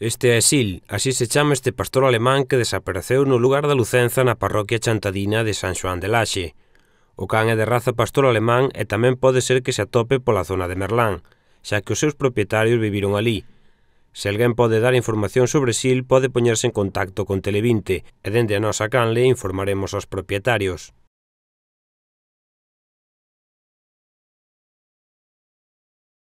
Este é Sil, así se chama este pastor alemán que desapareceu no lugar da Lucenza na parroquia chantadina de San Joan de Laxe. O can é de raza pastor alemán e tamén pode ser que se atope pola zona de Merlán, xa que os seus propietarios viviron alí. Se alguén pode dar información sobre Sil, pode poñerse en contacto con Televinte, e dende a nosa canle informaremos aos propietarios.